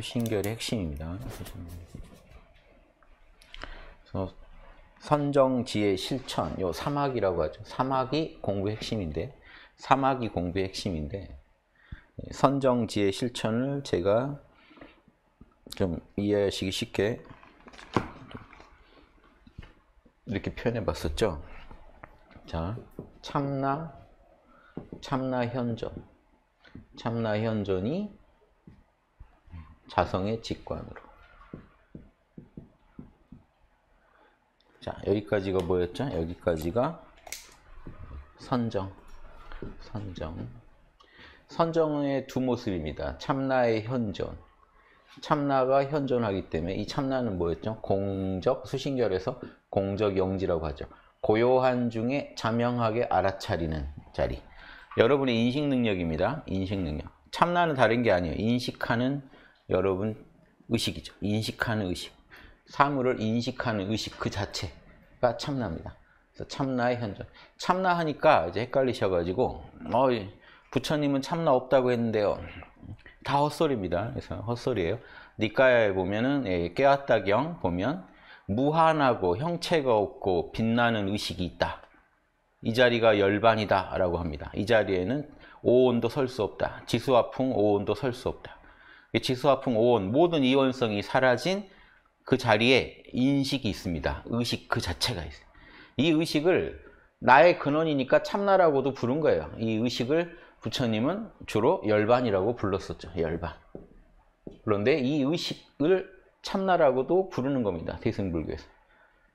그 신결의 핵심입니다. 그래서 선정지의 실천, 요 사막이라고 하죠. 사막이 공부의 핵심인데, 사막이 공부의 핵심인데, 선정지의 실천을 제가 좀 이해하시기 쉽게 이렇게 표현해 봤었죠. 자, 참나, 참나 현전. 참나 현전이 자성의 직관으로. 자, 여기까지가 뭐였죠? 여기까지가 선정. 선정. 선정의 두 모습입니다. 참나의 현존. 참나가 현존하기 때문에 이 참나는 뭐였죠? 공적, 수신결에서 공적 영지라고 하죠. 고요한 중에 자명하게 알아차리는 자리. 여러분의 인식 능력입니다. 인식 능력. 참나는 다른 게 아니에요. 인식하는 여러분 의식이죠. 인식하는 의식. 사물을 인식하는 의식 그 자체가 참나입니다. 그래서 참나의 현존. 참나 하니까 이제 헷갈리셔가지고 어, 부처님은 참나 없다고 했는데요. 다 헛소리입니다. 그래서 헛소리예요. 니까야에 보면은 예, 깨왔다경 보면 무한하고 형체가 없고 빛나는 의식이 있다. 이 자리가 열반이다 라고 합니다. 이 자리에는 오온도 설 수 없다. 지수와풍 오온도 설 수 없다. 지수화풍 오온 모든 이원성이 사라진 그 자리에 인식이 있습니다. 의식 그 자체가 있어요. 이 의식을 나의 근원이니까 참나라고도 부른 거예요. 이 의식을 부처님은 주로 열반이라고 불렀었죠. 열반. 그런데 이 의식을 참나라고도 부르는 겁니다. 대승불교에서.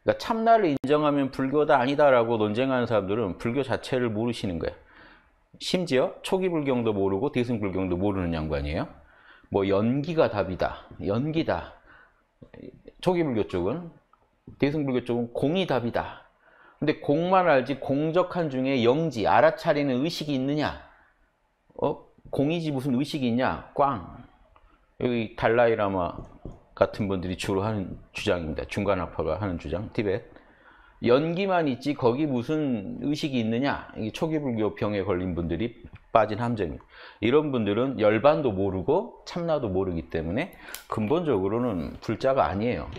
그러니까 참나를 인정하면 불교다 아니다라고 논쟁하는 사람들은 불교 자체를 모르시는 거예요. 심지어 초기 불경도 모르고 대승불경도 모르는 양반이에요. 뭐 연기가 답이다, 연기다. 초기불교 쪽은 대승불교 쪽은 공이 답이다. 근데 공만 알지 공적한 중에 영지 알아차리는 의식이 있느냐? 어? 공이지 무슨 의식이 있냐? 꽝. 여기 달라이라마 같은 분들이 주로 하는 주장입니다. 중간화파가 하는 주장, 티벳. 연기만 있지 거기 무슨 의식이 있느냐? 이게 초기불교 병에 걸린 분들이 빠진 함정이 이런 분들은 열반도 모르고 참나도 모르기 때문에 근본적으로는 불자가 아니에요.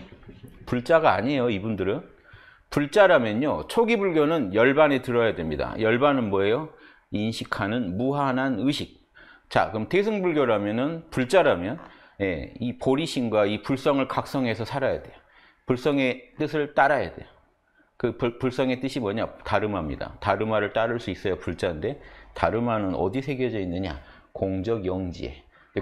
불자가 아니에요. 이분들은 불자라면요. 초기 불교는 열반에 들어야 됩니다. 열반은 뭐예요? 인식하는 무한한 의식. 자, 그럼 대승불교라면은 불자라면 예, 이 보리심과 이 불성을 각성해서 살아야 돼요. 불성의 뜻을 따라야 돼요. 그 불, 성의 뜻이 뭐냐? 다르마입니다. 다르마를 따를 수 있어야 불자인데 다르마는 어디 새겨져 있느냐? 공적 영지에.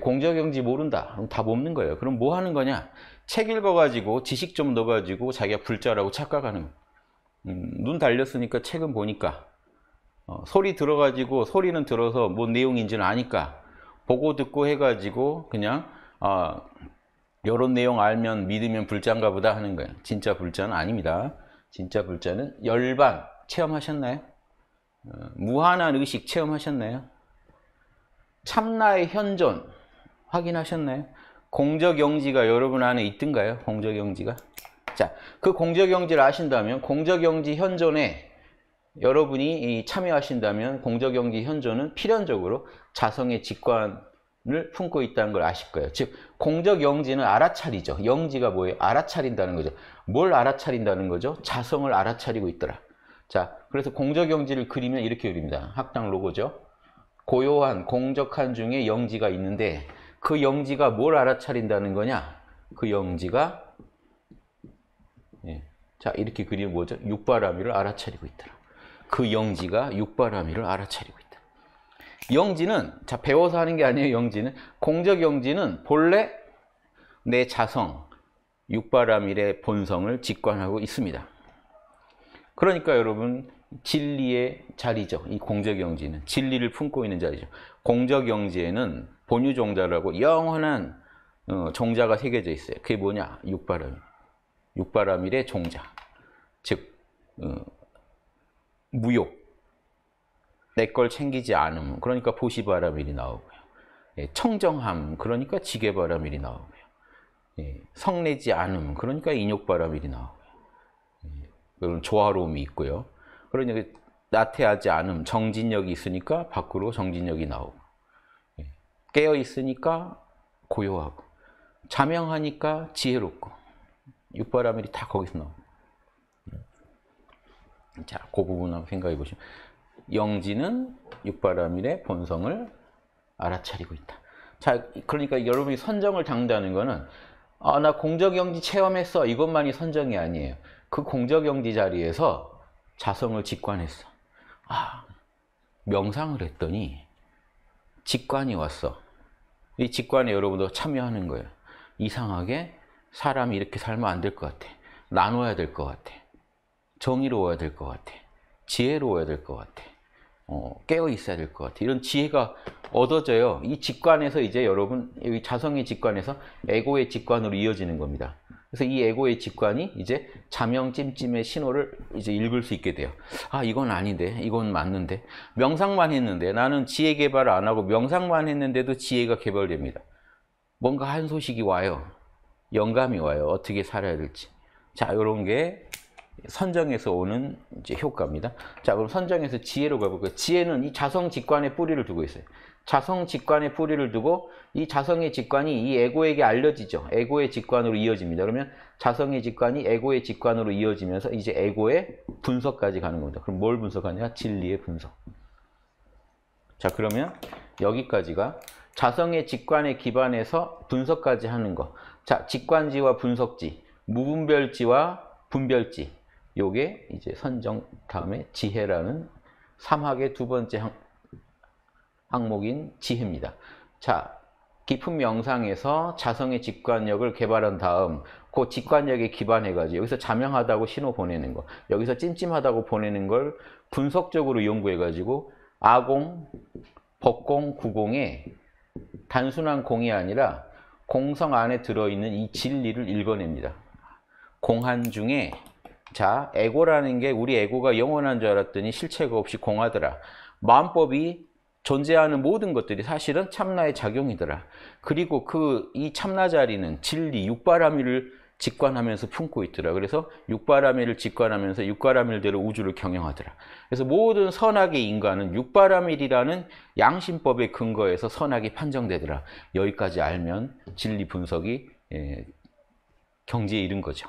공적 영지 모른다. 그럼 답 없는 거예요. 그럼 뭐 하는 거냐? 책 읽어가지고 지식 좀 넣어가지고 자기가 불자라고 착각하는 거예요. 음, 눈 달렸으니까 책은 보니까 어, 소리 들어가지고 소리는 들어서 뭔 내용인지는 아니까 보고 듣고 해가지고 그냥 아 이런 내용 알면 믿으면 불자인가 보다 하는 거예요. 진짜 불자는 아닙니다. 진짜 불자는 열반 체험하셨나요? 무한한 의식 체험하셨나요? 참나의 현존 확인하셨나요? 공적영지가 여러분 안에 있던가요? 공적영지가? 자, 그 공적영지를 아신다면 공적영지 현존에 여러분이 참여하신다면 공적영지 현존은 필연적으로 자성의 직관을 품고 있다는 걸 아실 거예요. 즉, 공적영지는 알아차리죠. 영지가 뭐예요? 알아차린다는 거죠. 뭘 알아차린다는 거죠? 자성을 알아차리고 있더라. 자, 그래서 공적 영지를 그리면 이렇게 그립니다. 학당 로고죠. 고요한 공적한 중에 영지가 있는데 그 영지가 뭘 알아차린다는 거냐? 그 영지가 예. 자 이렇게 그리면 뭐죠? 육바라밀을 알아차리고 있더라. 그 영지가 육바라밀을 알아차리고 있다. 영지는 자 배워서 하는 게 아니에요. 영지는 공적 영지는 본래 내 자성 육바라밀의 본성을 직관하고 있습니다. 그러니까 여러분 진리의 자리죠. 이 공적영지는 진리를 품고 있는 자리죠. 공적영지에는 본유종자라고 영원한 어, 종자가 새겨져 있어요. 그게 뭐냐? 육바람. 육바람일의 종자. 즉 어, 무욕. 내 걸 챙기지 않음. 그러니까 보시바람일이 나오고요. 예, 청정함. 그러니까 지게바람일이 나오고요. 예, 성내지 않음. 그러니까 인욕바람일이 나오고요. 예, 그런 조화로움이 있고요. 그러니 나태하지 않음, 정진력이 있으니까 밖으로 정진력이 나오고 예. 깨어 있으니까 고요하고 자명하니까 지혜롭고 육바라밀이 다 거기서 나오고 예. 자, 그 부분 한번 생각해 보시면 영지는 육바라밀의 본성을 알아차리고 있다. 자, 그러니까 여러분이 선정을 당다는 거는 아, 나 공적영지 체험했어. 이것만이 선정이 아니에요. 그 공적영지 자리에서 자성을 직관했어. 아, 명상을 했더니 직관이 왔어. 이 직관에 여러분도 참여하는 거예요. 이상하게 사람이 이렇게 살면 안 될 것 같아. 나눠야 될 것 같아. 정의로워야 될 것 같아. 지혜로워야 될 것 같아. 어, 깨어 있어야 될 것 같아. 이런 지혜가 얻어져요. 이 직관에서 이제 여러분, 여기 자성의 직관에서 에고의 직관으로 이어지는 겁니다. 그래서 이 에고의 직관이 이제 자명 찜찜의 신호를 이제 읽을 수 있게 돼요. 아 이건 아닌데 이건 맞는데 명상만 했는데 나는 지혜 개발을 안 하고 명상만 했는데도 지혜가 개발됩니다. 뭔가 한 소식이 와요. 영감이 와요. 어떻게 살아야 될지. 자 이런 게 선정에서 오는 이제 효과입니다. 자 그럼 선정에서 지혜로 가볼까요? 지혜는 이 자성 직관의 뿌리를 두고 있어요. 자성 직관의 뿌리를 두고 이 자성의 직관이 이 에고에게 알려지죠. 에고의 직관으로 이어집니다. 그러면 자성의 직관이 에고의 직관으로 이어지면서 이제 에고의 분석까지 가는 겁니다. 그럼 뭘 분석하냐? 진리의 분석. 자 그러면 여기까지가 자성의 직관에 기반해서 분석까지 하는 거. 자 직관지와 분석지, 무분별지와 분별지. 요게 이제 선정 다음에 지혜라는 삼학의 두 번째 항목인 지혜입니다. 자, 깊은 명상에서 자성의 직관력을 개발한 다음 그 직관력에 기반해가지고 여기서 자명하다고 신호 보내는 거, 여기서 찜찜하다고 보내는 걸 분석적으로 연구해가지고 아공, 법공, 구공에 단순한 공이 아니라 공성 안에 들어있는 이 진리를 읽어냅니다. 공한 중에 자, 에고라는 게 우리 에고가 영원한 줄 알았더니 실체가 없이 공하더라. 마음법이 존재하는 모든 것들이 사실은 참나의 작용이더라. 그리고 그 이 참나 자리는 진리, 육바라밀을 직관하면서 품고 있더라. 그래서 육바라밀을 직관하면서 육바라밀대로 우주를 경영하더라. 그래서 모든 선악의 인간은 육바라밀이라는 양심법의 근거에서 선악이 판정되더라. 여기까지 알면 진리 분석이 예, 경지에 이른 거죠.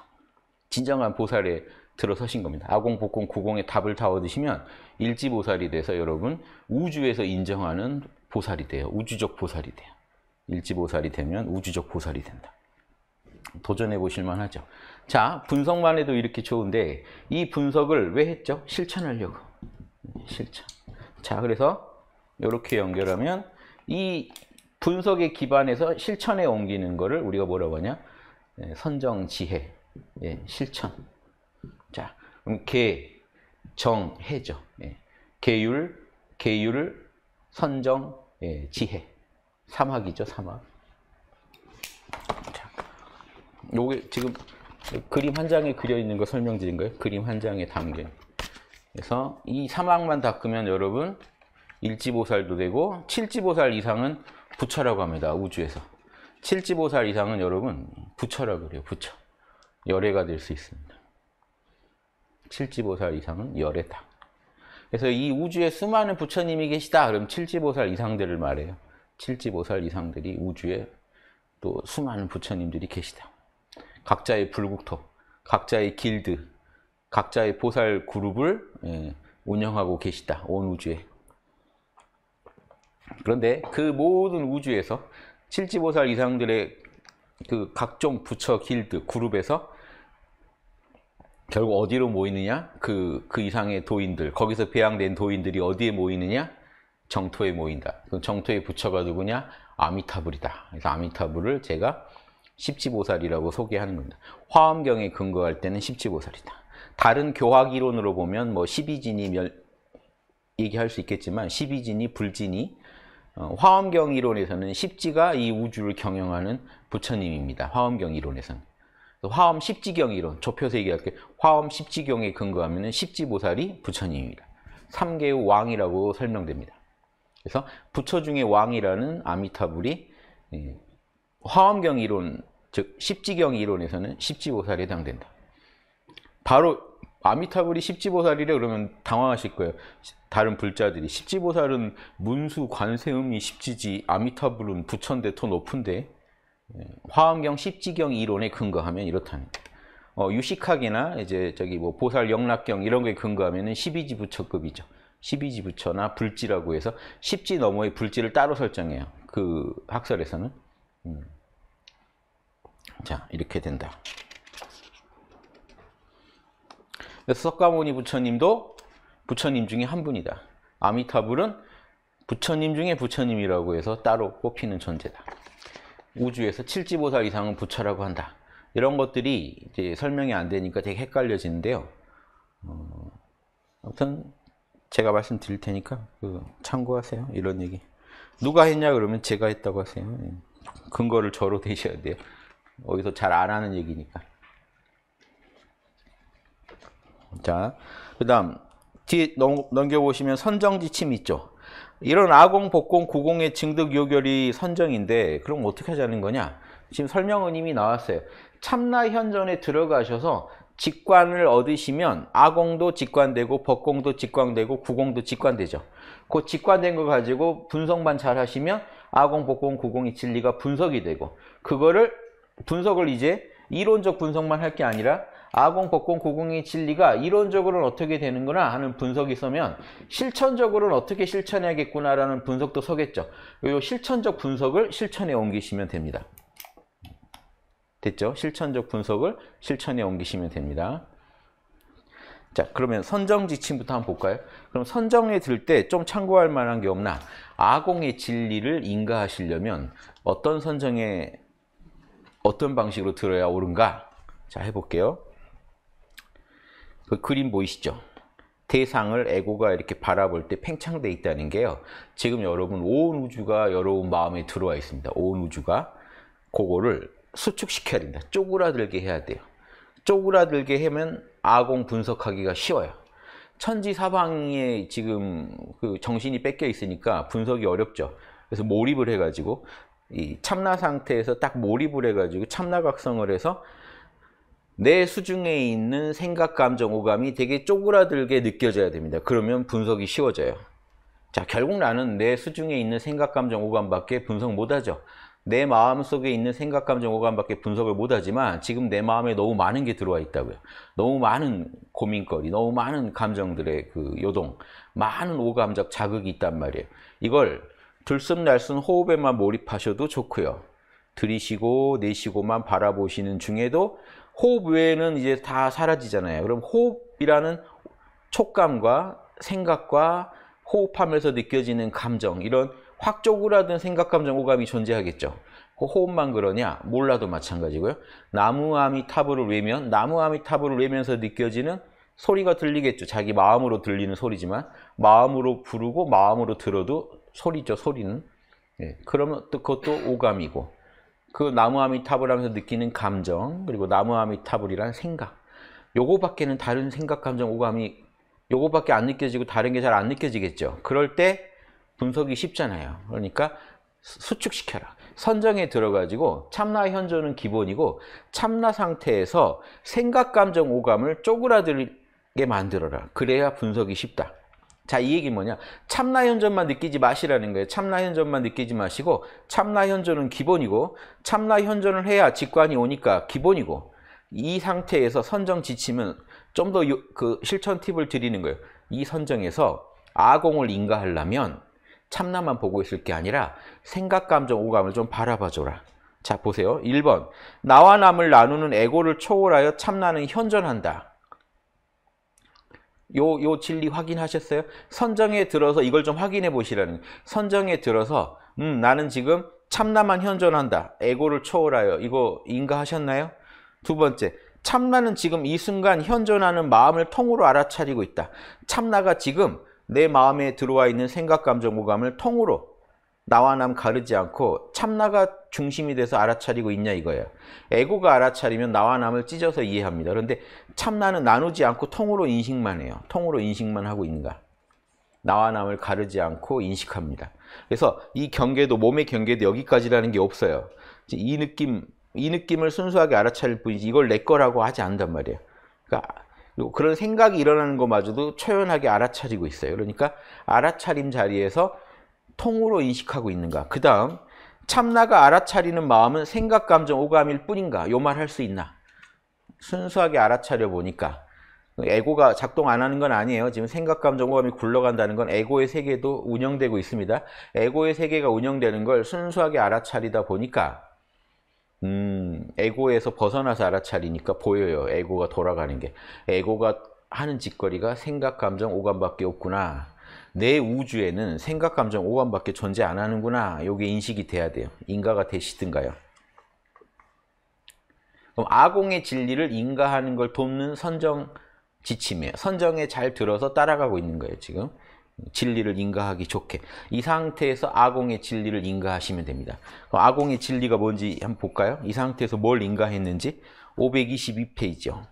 진정한 보살에 들어서신 겁니다. 아공, 복공, 구공의 답을 다 얻으시면 일지보살이 돼서 여러분 우주에서 인정하는 보살이 돼요. 우주적 보살이 돼요. 일지보살이 되면 우주적 보살이 된다. 도전해 보실만 하죠. 자, 분석만 해도 이렇게 좋은데 이 분석을 왜 했죠? 실천하려고. 실천. 자, 그래서 이렇게 연결하면 이 분석에 기반해서 실천에 옮기는 거를 우리가 뭐라고 하냐? 예, 선정 지혜, 예, 실천. 자, 그럼 개, 정해죠. 예. 계율, 계율, 선정, 예, 지혜. 사막이죠, 사막. 요게 지금 그림 한 장에 그려 있는 거 설명드린 거예요. 그림 한 장에 담긴. 그래서 이 사막만 닦으면 여러분 일지보살도 되고 칠지보살 이상은 부처라고 합니다. 우주에서. 칠지보살 이상은 여러분 부처라고 그래요. 부처. 열애가 될 수 있습니다. 75살 이상은 열애다. 그래서 이 우주에 수많은 부처님이 계시다. 그럼 75살 이상들을 말해요. 75살 이상들이 우주에 또 수많은 부처님들이 계시다. 각자의 불국토, 각자의 길드, 각자의 보살 그룹을 예, 운영하고 계시다. 온 우주에. 그런데 그 모든 우주에서 75살 이상들의 그 각종 부처 길드 그룹에서 결국 어디로 모이느냐? 그, 그 이상의 도인들, 거기서 배양된 도인들이 어디에 모이느냐? 정토에 모인다. 그 정토의 부처가 누구냐? 아미타불이다. 그래서 아미타불을 제가 십지보살이라고 소개하는 겁니다. 화엄경에 근거할 때는 십지보살이다. 다른 교학 이론으로 보면 뭐 십이진이 멸, 얘기할 수 있겠지만 십이진이 불진이 어, 화엄경 이론에서는 십지가 이 우주를 경영하는 부처님입니다. 화엄경 이론에서는. 화엄 십지경 이론, 좁혀서 얘기할게 화엄 십지경에 근거하면 십지보살이 부처님입니다. 3개의 왕이라고 설명됩니다. 그래서 부처 중에 왕이라는 아미타불이 예, 화엄경 이론, 즉 십지경 이론에서는 십지보살에 해당된다. 바로 아미타불이 십지보살이래 그러면 당황하실 거예요. 다른 불자들이 십지보살은 문수 관세음이 십지지 아미타불은 부처인데 더 높은데 예, 화엄경 십지경 이론에 근거하면 이렇다는 어, 유식학이나 이제 저기 뭐 보살 영락경 이런 거에 근거하면 12지 부처급이죠. 12지 부처나 불지라고 해서 10지 너머의 불지를 따로 설정해요. 그 학설에서는. 음. 자, 이렇게 된다. 석가모니 부처님도 부처님 중에 한 분이다. 아미타불은 부처님 중에 부처님이라고 해서 따로 뽑히는 존재다. 우주에서 7지보살 이상은 부처라고 한다. 이런 것들이 이제 설명이 안 되니까 되게 헷갈려지는데요. 어, 아무튼 제가 말씀드릴 테니까 그 참고하세요. 이런 얘기. 누가 했냐 그러면 제가 했다고 하세요. 예. 근거를 저로 대셔야 돼요. 어디서 잘 안 하는 얘기니까. 자, 그 다음 뒤에 넘, 넘겨보시면 선정지침 있죠. 이런 아공, 복공, 구공의 증득 요결이 선정인데 그럼 어떻게 하자는 거냐? 지금 설명은 이미 나왔어요. 참나 현전에 들어가셔서 직관을 얻으시면 아공도 직관되고 법공도 직관되고 구공도 직관되죠. 그 직관된 거 가지고 분석만 잘 하시면 아공, 복공, 구공의 진리가 분석이 되고 그거를 분석을 이제 이론적 분석만 할 게 아니라 아공, 법공 고공의 진리가 이론적으로는 어떻게 되는구나 하는 분석이 서면 실천적으로는 어떻게 실천해야겠구나라는 분석도 서겠죠. 요 실천적 분석을 실천에 옮기시면 됩니다. 됐죠? 실천적 분석을 실천에 옮기시면 됩니다. 자 그러면 선정 지침부터 한번 볼까요? 그럼 선정에 들 때 좀 참고할 만한 게 없나? 아공의 진리를 인가하시려면 어떤 선정에 어떤 방식으로 들어야 옳은가? 자 해볼게요. 그 그림 보이시죠? 대상을 에고가 이렇게 바라볼 때 팽창돼 있다는 게요. 지금 여러분 온 우주가 여러분 마음에 들어와 있습니다. 온 우주가 그거를 수축시켜야 된다. 쪼그라들게 해야 돼요. 쪼그라들게 하면 아공 분석하기가 쉬워요. 천지 사방에 지금 그 정신이 뺏겨 있으니까 분석이 어렵죠. 그래서 몰입을 해가지고 이 참나 상태에서 딱 몰입을 해가지고 참나각성을 해서 내 수중에 있는 생각, 감정, 오감이 되게 쪼그라들게 느껴져야 됩니다. 그러면 분석이 쉬워져요. 자, 결국 나는 내 수중에 있는 생각, 감정, 오감밖에 분석 못하죠. 내 마음속에 있는 생각, 감정, 오감밖에 분석을 못하지만 지금 내 마음에 너무 많은 게 들어와 있다고요. 너무 많은 고민거리, 너무 많은 감정들의 그 요동, 많은 오감적 자극이 있단 말이에요. 이걸 들숨날숨 호흡에만 몰입하셔도 좋고요. 들이쉬고 내쉬고만 바라보시는 중에도 호흡 외에는 이제 다 사라지잖아요. 그럼 호흡이라는 촉감과 생각과 호흡하면서 느껴지는 감정 이런 확 쪼그라든 생각, 감정, 호감이 존재하겠죠. 그 호흡만 그러냐? 몰라도 마찬가지고요. 나무 아미타불을 외면, 나무 아미타불을 외면서 느껴지는 소리가 들리겠죠. 자기 마음으로 들리는 소리지만 마음으로 부르고 마음으로 들어도 소리죠. 소리는. 예, 그러면 또 그것도 오감이고 그 나무아미타불 하면서 느끼는 감정 그리고 나무아미타불이란 생각 요거밖에는 다른 생각, 감정, 오감이 요거밖에 안 느껴지고 다른 게 잘 안 느껴지겠죠. 그럴 때 분석이 쉽잖아요. 그러니까 수축시켜라. 선정에 들어가지고 참나 현존은 기본이고 참나 상태에서 생각, 감정, 오감을 쪼그라들게 만들어라. 그래야 분석이 쉽다. 자, 이 얘기 뭐냐? 참나 현존만 느끼지 마시라는 거예요. 참나 현존만 느끼지 마시고 참나 현존은 기본이고 참나 현존을 해야 직관이 오니까 기본이고 이 상태에서 선정 지침은 좀 더 그 실천 팁을 드리는 거예요. 이 선정에서 아공을 인가하려면 참나만 보고 있을 게 아니라 생각, 감정, 오감을 좀 바라봐 줘라. 자, 보세요. 1번. 나와 남을 나누는 에고를 초월하여 참나는 현존한다. 요, 요 진리 확인하셨어요? 선정에 들어서 이걸 좀 확인해 보시라는 선정에 들어서 음, 나는 지금 참나만 현존한다. 에고를 초월하여. 이거 인가하셨나요? 두 번째, 참나는 지금 이 순간 현존하는 마음을 통으로 알아차리고 있다. 참나가 지금 내 마음에 들어와 있는 생각, 감정, 오감을 통으로 나와 남 가르지 않고 참나가 중심이 돼서 알아차리고 있냐 이거예요. 에고가 알아차리면 나와 남을 찢어서 이해합니다. 그런데 참나는 나누지 않고 통으로 인식만 해요. 통으로 인식만 하고 있는가. 나와 남을 가르지 않고 인식합니다. 그래서 이 경계도 몸의 경계도 여기까지라는 게 없어요. 이 느낌 이 느낌을 순수하게 알아차릴 뿐이지 이걸 내 거라고 하지 않단 말이에요. 그러니까 그런 생각이 일어나는 것마저도 초연하게 알아차리고 있어요. 그러니까 알아차림 자리에서 통으로 인식하고 있는가? 그 다음 참나가 알아차리는 마음은 생각, 감정, 오감일 뿐인가? 요 말 할 수 있나? 순수하게 알아차려 보니까 에고가 작동 안 하는 건 아니에요. 지금 생각, 감정, 오감이 굴러간다는 건 에고의 세계도 운영되고 있습니다. 에고의 세계가 운영되는 걸 순수하게 알아차리다 보니까 음, 에고에서 벗어나서 알아차리니까 보여요. 에고가 돌아가는 게. 에고가 하는 짓거리가 생각, 감정, 오감밖에 없구나. 내 우주에는 생각, 감정, 오감밖에 존재 안 하는구나. 이게 인식이 돼야 돼요. 인가가 되시든가요. 그럼 아공의 진리를 인가하는 걸 돕는 선정 지침이에요. 선정에 잘 들어서 따라가고 있는 거예요, 지금. 진리를 인가하기 좋게. 이 상태에서 아공의 진리를 인가하시면 됩니다. 그럼 아공의 진리가 뭔지 한번 볼까요? 이 상태에서 뭘 인가했는지 522페이지요.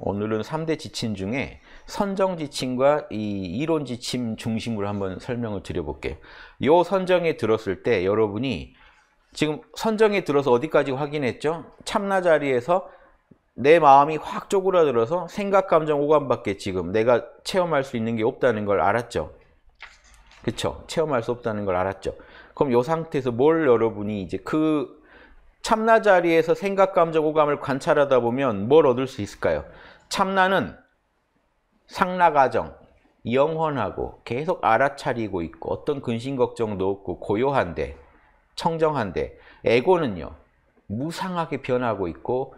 오늘은 3대 지침 중에 선정 지침과 이 이론 지침 중심으로 한번 설명을 드려볼게요. 요 선정에 들었을 때 여러분이 지금 선정에 들어서 어디까지 확인했죠? 참나 자리에서 내 마음이 확 쪼그라들어서 생각, 감정, 오감밖에 지금 내가 체험할 수 있는 게 없다는 걸 알았죠? 그쵸? 체험할 수 없다는 걸 알았죠? 그럼 이 상태에서 뭘 여러분이 이제 그 참나 자리에서 생각, 감정, 오감을 관찰하다 보면 뭘 얻을 수 있을까요? 참나는 상라가정 영원하고 계속 알아차리고 있고 어떤 근심 걱정도 없고 고요한데 청정한데 에고는요 무상하게 변하고 있고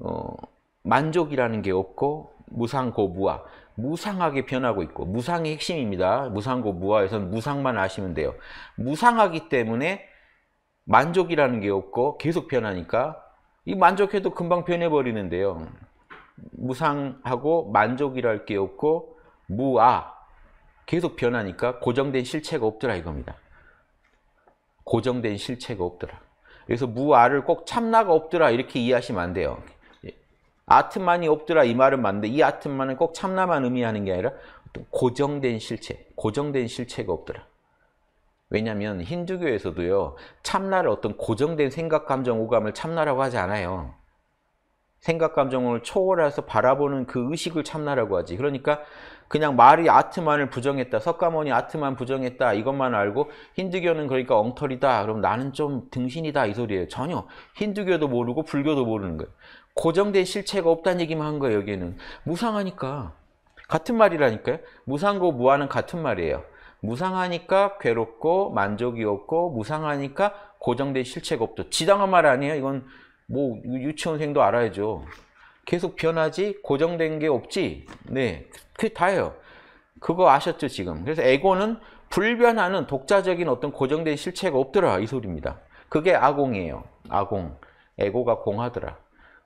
어, 만족이라는 게 없고 무상고무아 무상하게 변하고 있고 무상의 핵심입니다. 무상고무아에서는 무상만 아시면 돼요. 무상하기 때문에 만족이라는 게 없고 계속 변하니까 이 만족해도 금방 변해버리는데요. 무상하고 만족이랄 게 없고 무아 계속 변하니까 고정된 실체가 없더라 이겁니다. 고정된 실체가 없더라. 그래서 무아를 꼭 참나가 없더라 이렇게 이해하시면 안 돼요. 아트만이 없더라 이 말은 맞는데 이 아트만은 꼭 참나만 의미하는 게 아니라 고정된 실체, 고정된 실체가 없더라. 왜냐하면 힌두교에서도요 참나를 어떤 고정된 생각, 감정, 오감을 참나라고 하지 않아요. 생각 감정을 초월해서 바라보는 그 의식을 참나라고 하지. 그러니까 그냥 말이 아트만을 부정했다. 석가모니 아트만 부정했다. 이것만 알고 힌두교는 그러니까 엉터리다. 그럼 나는 좀 등신이다. 이 소리예요. 전혀 힌두교도 모르고 불교도 모르는 거예요. 고정된 실체가 없다는 얘기만 한 거예요. 여기는 무상하니까. 같은 말이라니까요. 무상고 무아는 같은 말이에요. 무상하니까 괴롭고 만족이 없고 무상하니까 고정된 실체가 없죠. 지당한 말 아니에요. 이건 뭐 유치원생도 알아야죠. 계속 변하지 고정된 게 없지. 네, 그게 다예요. 그거 아셨죠 지금? 그래서 에고는 불변하는 독자적인 어떤 고정된 실체가 없더라 이 소리입니다. 그게 아공이에요. 아공. 에고가 공하더라.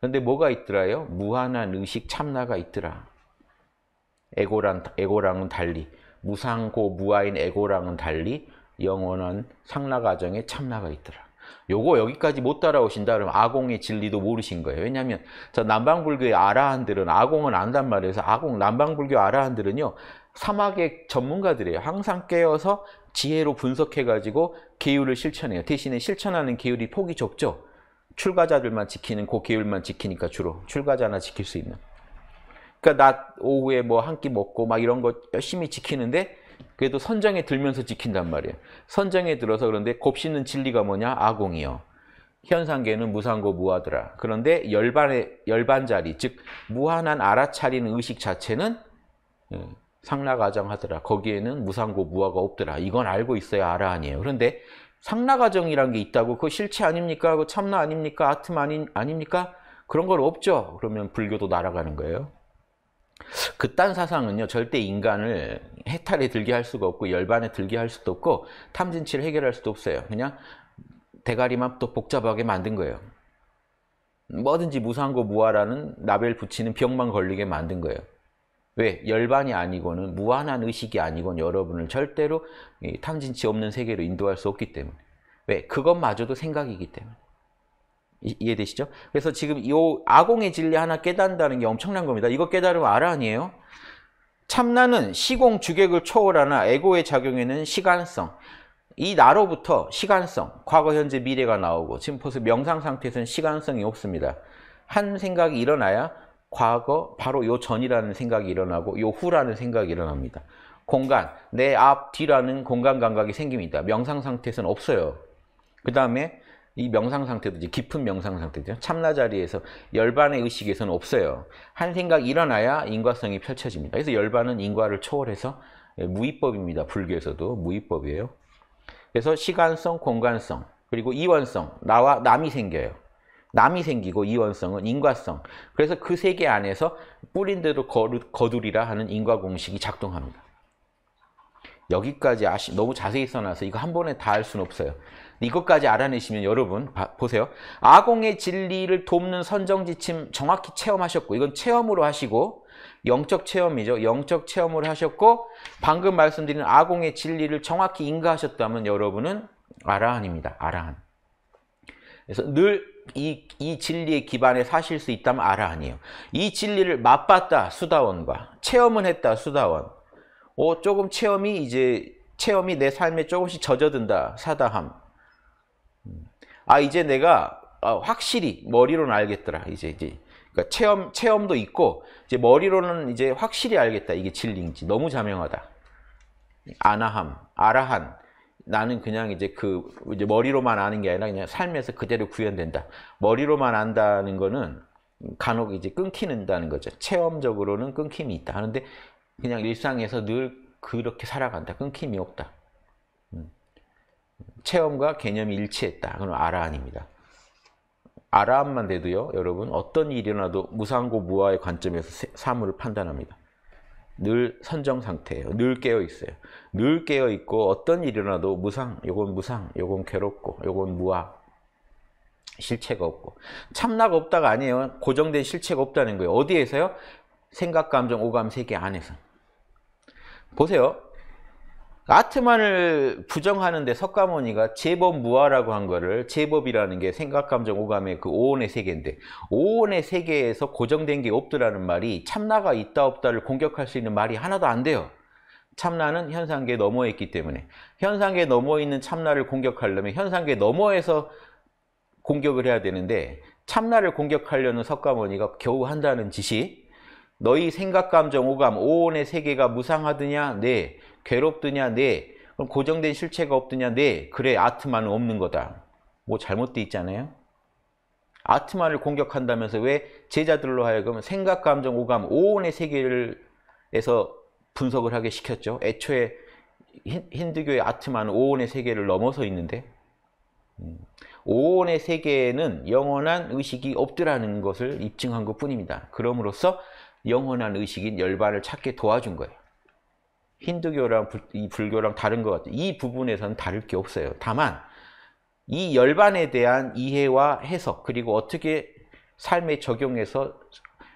그데 뭐가 있더라요? 무한한 의식 참나가 있더라. 에고랑, 에고랑은 달리 무상고 무아인 에고랑은 달리 영원한 상라가정에 참나가 있더라. 요거 여기까지 못 따라오신다 그러면 아공의 진리도 모르신 거예요. 왜냐하면 자 남방불교의 아라한들은 아공을 안단 말이에요. 그래서 아공 남방불교 아라한들은요 사막의 전문가들이에요. 항상 깨어서 지혜로 분석해가지고 계율을 실천해요. 대신에 실천하는 계율이 폭이 적죠 출가자들만 지키는 그 계율만 지키니까 주로 출가자나 지킬 수 있는. 그러니까 낮 오후에 뭐 한 끼 먹고 막 이런 거 열심히 지키는데 그래도 선장에 들면서 지킨단 말이에요. 선장에 들어서 그런데 곱씹는 진리가 뭐냐? 아공이요. 현상계는 무상고 무하더라. 그런데 열반의 열반자리, 즉 무한한 알아차리는 의식 자체는 예, 상라가정하더라. 거기에는 무상고 무하가 없더라. 이건 알고 있어야 알아 아니에요. 그런데 상라가정이란 게 있다고 그 실체 아닙니까? 그 참나 아닙니까? 아트 아니, 아닙니까? 그런 걸 없죠. 그러면 불교도 날아가는 거예요. 그딴 사상은요. 절대 인간을 해탈에 들게 할 수가 없고 열반에 들게 할 수도 없고 탐진치를 해결할 수도 없어요. 그냥 대가리만 또 복잡하게 만든 거예요. 뭐든지 무상고 무아라는 나벨 붙이는 병만 걸리게 만든 거예요. 왜? 열반이 아니고는 무한한 의식이 아니곤 여러분을 절대로 탐진치 없는 세계로 인도할 수 없기 때문에. 왜? 그것마저도 생각이기 때문에. 이, 이해되시죠? 그래서 지금 이 아공의 진리 하나 깨닫는다는 게 엄청난 겁니다. 이거 깨달으면 알아 아니에요? 참나는 시공 주객을 초월하나 에고의 작용에는 시간성, 이 나로부터 시간성, 과거, 현재, 미래가 나오고 지금 보세 명상 상태에서는 시간성이 없습니다. 한 생각이 일어나야 과거, 바로 요 전이라는 생각이 일어나고 요 후라는 생각이 일어납니다. 공간, 내 앞, 뒤라는 공간 감각이 생깁니다. 명상 상태에서는 없어요. 그 다음에 이 명상 상태도 이제 깊은 명상 상태죠. 참나 자리에서 열반의 의식에서는 없어요. 한 생각 일어나야 인과성이 펼쳐집니다. 그래서 열반은 인과를 초월해서 예, 무위법입니다. 불교에서도 무위법이에요. 그래서 시간성, 공간성, 그리고 이원성, 나와 남이 생겨요. 남이 생기고 이원성은 인과성. 그래서 그세계 안에서 뿌린 대로 거두리라 하는 인과 공식이 작동합니다. 여기까지 아시, 너무 자세히 써놔서 이거 한 번에 다 할 수는 없어요. 이것까지 알아내시면 여러분 바, 보세요. 아공의 진리를 돕는 선정지침 정확히 체험하셨고 이건 체험으로 하시고 영적 체험이죠. 영적 체험을 하셨고 방금 말씀드린 아공의 진리를 정확히 인가하셨다면 여러분은 아라한입니다. 아라한. 그래서 늘이이진리의기반에 사실 수 있다면 아라한이에요. 이 진리를 맛봤다 수다원과 체험은 했다 수다원. 오 어, 조금 체험이 이제 체험이 내 삶에 조금씩 젖어든다 사다함. 아 이제 내가 아, 확실히 머리로는 알겠더라 이제 이제 그러니까 체험 체험도 있고 이제 머리로는 이제 확실히 알겠다 이게 진리인지 너무 자명하다 아나함 아라한 나는 그냥 이제 그 이제 머리로만 아는 게 아니라 그냥 삶에서 그대로 구현된다 머리로만 안다는 거는 간혹 이제 끊기는다는 거죠 체험적으로는 끊김이 있다 하는데 그냥 일상에서 늘 그렇게 살아간다 끊김이 없다 체험과 개념이 일치했다. 그럼 아라한입니다. 아라함만 돼도요, 여러분 어떤 일이 일어나도 무상고 무아의 관점에서 사물을 판단합니다. 늘 선정 상태예요. 늘 깨어 있어요. 늘 깨어 있고 어떤 일이 일어나도 무상, 요건 무상, 요건 괴롭고, 요건 무아. 실체가 없고 참나가 없다가 아니에요. 고정된 실체가 없다는 거예요. 어디에서요? 생각, 감정, 오감 세계 안에서. 보세요. 아트만을 부정하는데 석가모니가 제법 무아라고 한 거를 제법이라는 게 생각, 감정, 오감의 그 오온의 세계인데 오온의 세계에서 고정된 게 없더라는 말이 참나가 있다 없다를 공격할 수 있는 말이 하나도 안 돼요. 참나는 현상계 에 넘어 있기 때문에 현상계 에 넘어 있는 참나를 공격하려면 현상계 에 넘어에서 공격을 해야 되는데 참나를 공격하려는 석가모니가 겨우 한다는 짓이 너희 생각, 감정, 오감, 오온의 세계가 무상하드냐? 네. 괴롭더냐? 네. 그럼 고정된 실체가 없더냐? 네. 그래, 아트만은 없는 거다. 뭐 잘못돼 있잖아요. 아트만을 공격한다면서 왜 제자들로 하여금 생각, 감정, 오감, 오온의 세계를에서 분석을 하게 시켰죠. 애초에 힌두교의 아트만은 오온의 세계를 넘어서 있는데 음, 오온의 세계에는 영원한 의식이 없더라는 것을 입증한 것뿐입니다. 그럼으로써 영원한 의식인 열반을 찾게 도와준 거예요. 힌두교랑 불, 이 불교랑 다른 것 같아요. 이 부분에서는 다를 게 없어요. 다만 이 열반에 대한 이해와 해석 그리고 어떻게 삶에 적용해서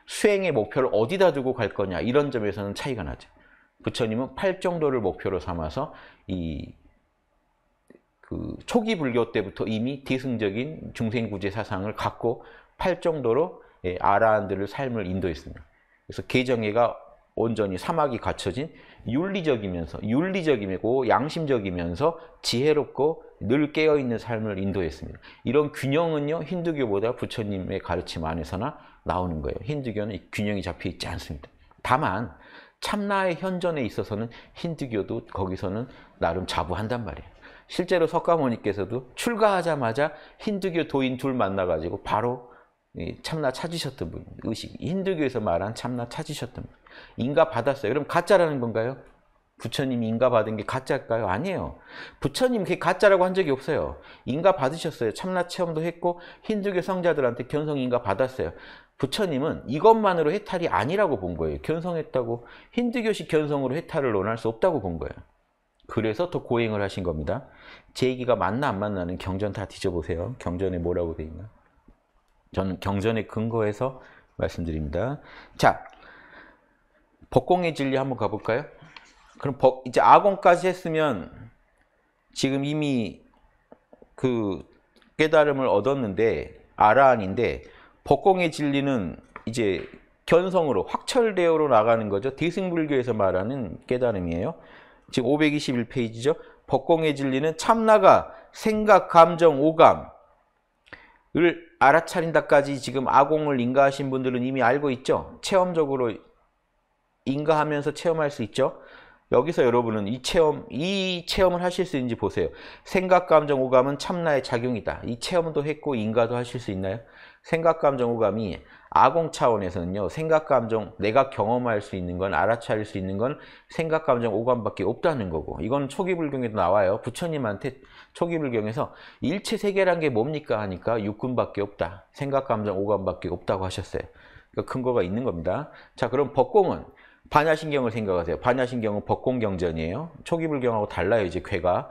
수행의 목표를 어디다 두고 갈 거냐 이런 점에서는 차이가 나죠. 부처님은 팔 정도를 목표로 삼아서 이그 초기 불교 때부터 이미 대승적인 중생구제 사상을 갖고 팔 정도로 예, 아라한들을 삶을 인도했습니다. 그래서 개정회가 온전히 사막이 갖춰진 윤리적이면서 윤리적이고 양심적이면서 지혜롭고 늘 깨어있는 삶을 인도했습니다. 이런 균형은요 힌두교보다 부처님의 가르침 안에서나 나오는 거예요. 힌두교는 균형이 잡혀 있지 않습니다. 다만 참나의 현전에 있어서는 힌두교도 거기서는 나름 자부한단 말이에요. 실제로 석가모니께서도 출가하자마자 힌두교 도인 둘 만나가지고 바로 참나 찾으셨던 분, 의식. 힌두교에서 말한 참나 찾으셨던 분. 인가 받았어요. 그럼 가짜라는 건가요? 부처님이 인가 받은 게 가짜일까요? 아니에요. 부처님 그게 가짜라고 한 적이 없어요. 인가 받으셨어요. 참나 체험도 했고 힌두교 성자들한테 견성 인가 받았어요. 부처님은 이것만으로 해탈이 아니라고 본 거예요. 견성했다고 힌두교식 견성으로 해탈을 논할 수 없다고 본 거예요. 그래서 더 고행을 하신 겁니다. 제 얘기가 맞나 안 맞나는 경전 다 뒤져보세요. 경전에 뭐라고 돼 있나? 저는 경전에 근거해서 말씀드립니다. 자, 법공의 진리 한번 가볼까요? 그럼 법, 이제 아공까지 했으면 지금 이미 그 깨달음을 얻었는데 아라한인데 법공의 진리는 이제 견성으로 확철대오로 나가는 거죠. 대승불교에서 말하는 깨달음이에요. 지금 521페이지죠. 법공의 진리는 참나가 생각, 감정, 오감을 알아차린다까지 지금 아공을 인가하신 분들은 이미 알고 있죠? 체험적으로 인가하면서 체험할 수 있죠? 여기서 여러분은 이 체험, 이 체험을 하실 수 있는지 보세요. 생각, 감정, 오감은 참나의 작용이다. 이 체험도 했고 인가도 하실 수 있나요? 생각, 감정, 오감이 아공 차원에서는요. 생각, 감정, 내가 경험할 수 있는 건, 알아차릴 수 있는 건 생각, 감정, 오감밖에 없다는 거고 이건 초기불경에도 나와요. 부처님한테 초기불경에서 일체 세계란 게 뭡니까? 하니까 육군밖에 없다. 생각, 감정, 오감밖에 없다고 하셨어요. 그러니까 근거가 있는 겁니다. 자, 그럼 법공은 반야신경을 생각하세요. 반야신경은 법공경전이에요. 초기불경하고 달라요, 이제 쾌가.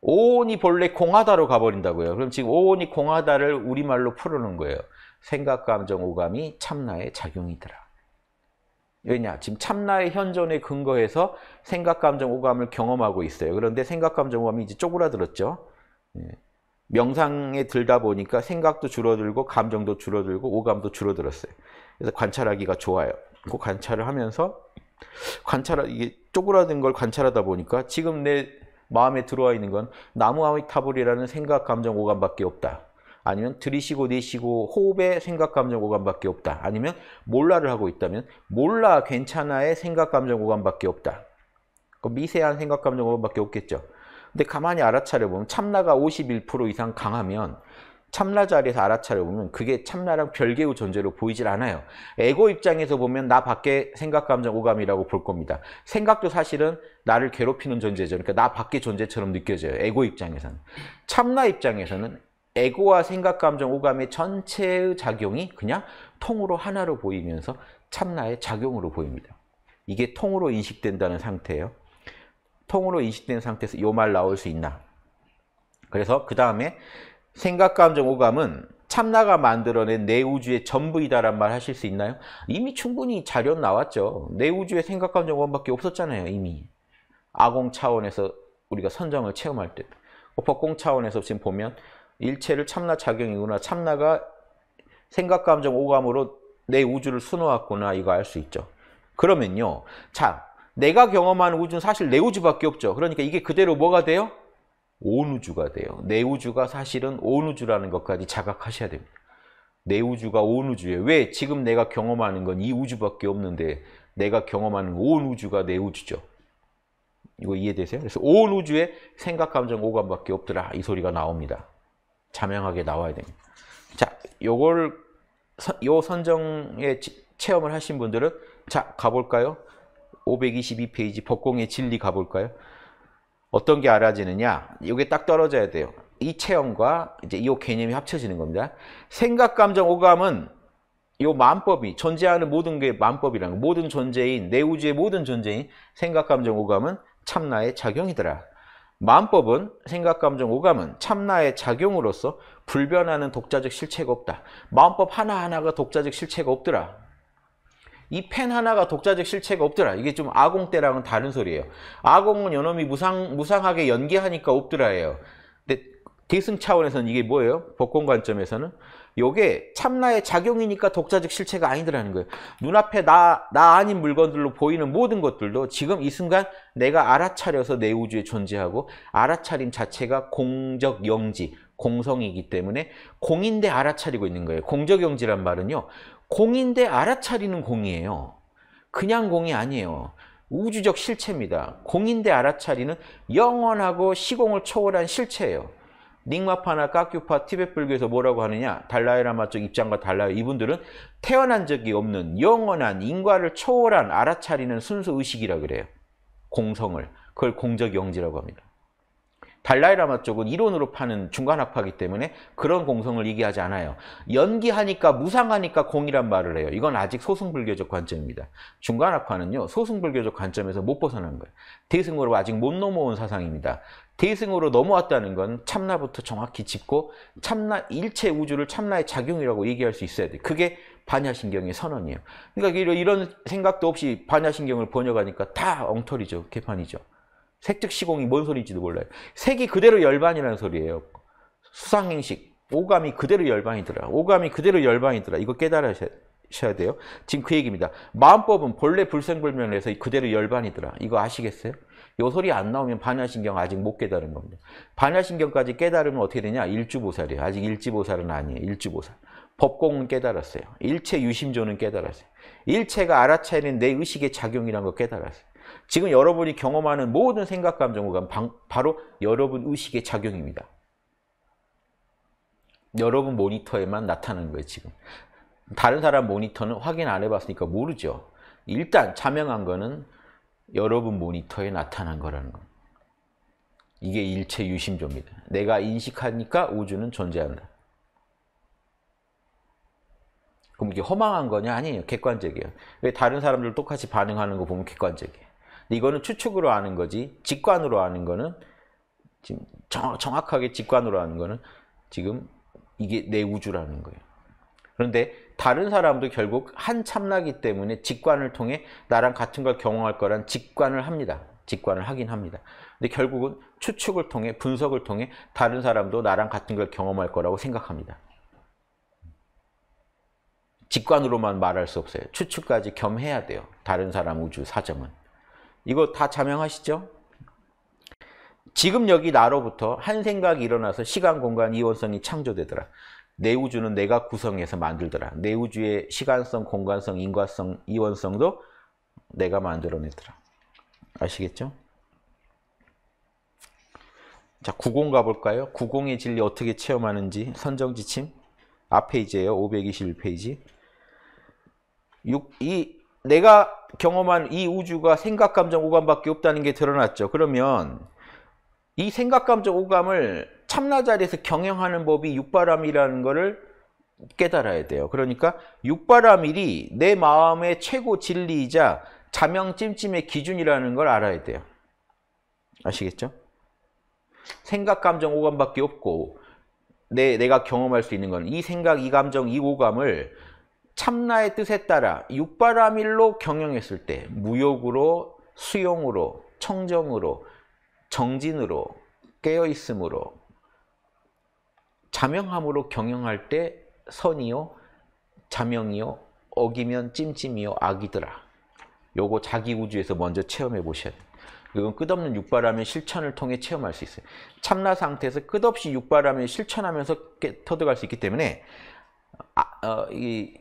오온이 본래 공하다로 가버린다고요. 그럼 지금 오온이 공하다를 우리말로 풀어놓은 거예요. 생각, 감정, 오감이 참나의 작용이더라. 왜냐? 지금 참나의 현존에 근거해서 생각, 감정, 오감을 경험하고 있어요. 그런데 생각, 감정, 오감이 이제 쪼그라들었죠. 예. 명상에 들다 보니까 생각도 줄어들고 감정도 줄어들고 오감도 줄어들었어요. 그래서 관찰하기가 좋아요. 그 관찰을 하면서 관찰 이게 쪼그라든 걸 관찰하다 보니까 지금 내 마음에 들어와 있는 건 나무아미타불이라는 생각, 감정, 오감밖에 없다. 아니면 들이쉬고 내쉬고 호흡에 생각, 감정, 오감밖에 없다. 아니면 몰라를 하고 있다면 몰라, 괜찮아의 생각, 감정, 오감밖에 없다. 그 미세한 생각, 감정, 오감밖에 없겠죠. 근데 가만히 알아차려보면 참나가 51% 이상 강하면 참나 자리에서 알아차려보면 그게 참나랑 별개의 존재로 보이질 않아요. 에고 입장에서 보면 나 밖에 생각, 감정, 오감이라고 볼 겁니다. 생각도 사실은 나를 괴롭히는 존재죠. 그러니까 나 밖에 존재처럼 느껴져요. 에고 입장에서는. 참나 입장에서는 에고와 생각, 감정, 오감의 전체의 작용이 그냥 통으로 하나로 보이면서 참나의 작용으로 보입니다. 이게 통으로 인식된다는 상태예요. 통으로 인식된 상태에서 요 말 나올 수 있나? 그래서 그 다음에 생각, 감정, 오감은 참나가 만들어낸 내 우주의 전부이다란 말 하실 수 있나요? 이미 충분히 자료 나왔죠. 내 우주의 생각, 감정, 오감밖에 없었잖아요. 이미. 아공 차원에서 우리가 선정을 체험할 때. 법공 차원에서 지금 보면 일체를 참나 작용이구나. 참나가 생각, 감정, 오감으로 내 우주를 수놓았구나. 이거 알 수 있죠. 그러면요. 자, 내가 경험한 우주는 사실 내 우주밖에 없죠. 그러니까 이게 그대로 뭐가 돼요? 온 우주가 돼요. 내 우주가 사실은 온 우주라는 것까지 자각하셔야 됩니다. 내 우주가 온 우주예요. 왜? 지금 내가 경험하는 건 이 우주밖에 없는데 내가 경험하는 온 우주가 내 우주죠. 이거 이해되세요? 그래서 온 우주에 생각, 감정, 오감밖에 없더라. 이 소리가 나옵니다. 자명하게 나와야 됩니다. 자, 요걸 요 선정에 체험을 하신 분들은 자, 가볼까요? 522페이지 법공의 진리 가볼까요? 어떤 게 알아지느냐? 이게 딱 떨어져야 돼요. 이 체험과 이제 이 개념이 합쳐지는 겁니다. 생각, 감정, 오감은 이 만법이 존재하는 모든 게 만법이라는 거. 모든 존재인 내 우주의 모든 존재인 생각, 감정, 오감은 참나의 작용이더라. 마음법은 생각, 감정, 오감은 참나의 작용으로서 불변하는 독자적 실체가 없다. 마음법 하나하나가 독자적 실체가 없더라. 이 펜 하나가 독자적 실체가 없더라. 이게 좀 아공 때랑은 다른 소리예요. 아공은 요놈이 무상, 무상하게 연기하니까 없더라예요. 근데 대승 차원에서는 이게 뭐예요? 복권 관점에서는 요게 참나의 작용이니까 독자적 실체가 아니더라는 거예요. 눈앞에 나, 나 아닌 물건들로 보이는 모든 것들도 지금 이 순간 내가 알아차려서 내 우주에 존재하고 알아차림 자체가 공적 영지, 공성이기 때문에 공인데 알아차리고 있는 거예요. 공적 영지란 말은요. 공인데 알아차리는 공이에요. 그냥 공이 아니에요. 우주적 실체입니다. 공인데 알아차리는 영원하고 시공을 초월한 실체예요. 닉마파나 까큐파 티벳 불교에서 뭐라고 하느냐 달라이라마 쪽 입장과 달라요 이분들은 태어난 적이 없는 영원한 인과를 초월한 알아차리는 순수 의식이라 그래요 공성을 그걸 공적영지라고 합니다 달라이라마 쪽은 이론으로 파는 중간학파기 때문에 그런 공성을 얘기하지 않아요 연기하니까 무상하니까 공이란 말을 해요 이건 아직 소승불교적 관점입니다 중간학파는요 소승불교적 관점에서 못 벗어난 거예요 대승으로 아직 못 넘어온 사상입니다 대승으로 넘어왔다는 건 참나부터 정확히 짚고 참나 일체 우주를 참나의 작용이라고 얘기할 수 있어야 돼. 그게 반야신경의 선언이에요. 그러니까 이런 생각도 없이 반야신경을 번역하니까 다 엉터리죠. 개판이죠. 색즉시공이 뭔 소리인지도 몰라요. 색이 그대로 열반이라는 소리예요. 수상행식. 오감이 그대로 열반이더라. 오감이 그대로 열반이더라. 이거 깨달으셔야 돼요. 지금 그 얘기입니다. 마음법은 본래 불생불멸에서 그대로 열반이더라. 이거 아시겠어요? 요 소리 안 나오면 반야신경 아직 못 깨달은 겁니다. 반야신경까지 깨달으면 어떻게 되냐? 일주보살이에요. 아직 일주보살은 아니에요. 일주보살. 법공은 깨달았어요. 일체 유심조는 깨달았어요. 일체가 알아차리는 내 의식의 작용이라는 걸 깨달았어요. 지금 여러분이 경험하는 모든 생각, 감정, 오감 바로 여러분 의식의 작용입니다. 여러분 모니터에만 나타나는 거예요, 지금. 다른 사람 모니터는 확인 안 해봤으니까 모르죠. 일단 자명한 거는 여러분 모니터에 나타난 거라는 거 이게 일체 유심조입니다. 내가 인식하니까 우주는 존재한다. 그럼 이게 허망한 거냐? 아니에요. 객관적이에요. 왜 다른 사람들 똑같이 반응하는 거 보면 객관적이에요. 근데 이거는 추측으로 아는 거지 직관으로 아는 거는 지금 정, 정확하게 직관으로 아는 거는 지금 이게 내 우주라는 거예요. 그런데 다른 사람도 결국 한 참나기 때문에 직관을 통해 나랑 같은 걸 경험할 거란 직관을 합니다. 직관을 하긴 합니다. 근데 결국은 추측을 통해 분석을 통해 다른 사람도 나랑 같은 걸 경험할 거라고 생각합니다. 직관으로만 말할 수 없어요. 추측까지 겸해야 돼요. 다른 사람 우주 사정은. 이거 다 자명하시죠? 지금 여기 나로부터 한 생각이 일어나서 시간, 공간, 이원성이 창조되더라. 내 우주는 내가 구성해서 만들더라. 내 우주의 시간성, 공간성, 인과성, 이원성도 내가 만들어내더라. 아시겠죠? 자, 90 가볼까요? 90의 진리 어떻게 체험하는지 선정지침 앞페이지에요 521페이지. 6, 이 내가 경험한 이 우주가 생각, 감정, 오감밖에 없다는 게 드러났죠. 그러면 이 생각, 감정, 오감을 참나자리에서 경영하는 법이 육바람이라는 것을 깨달아야 돼요. 그러니까 육바람일이 내 마음의 최고 진리이자 자명 찜찜의 기준이라는 걸 알아야 돼요. 아시겠죠? 생각, 감정, 오감밖에 없고 내, 내가 경험할 수 있는 건 이 생각, 이 감정, 이 오감을 참나의 뜻에 따라 육바라밀로 경영했을 때 무욕으로, 수용으로, 청정으로, 정진으로, 깨어있음으로, 자명함으로 경영할 때 선이요 자명이요 어기면 찜찜이요 악이더라. 요거 자기 우주에서 먼저 체험해 보셔야 돼요. 이건 끝없는 육바람의 실천을 통해 체험할 수 있어요. 참나 상태에서 끝없이 육바람을 실천하면서 터득할 수 있기 때문에 아, 어, 이,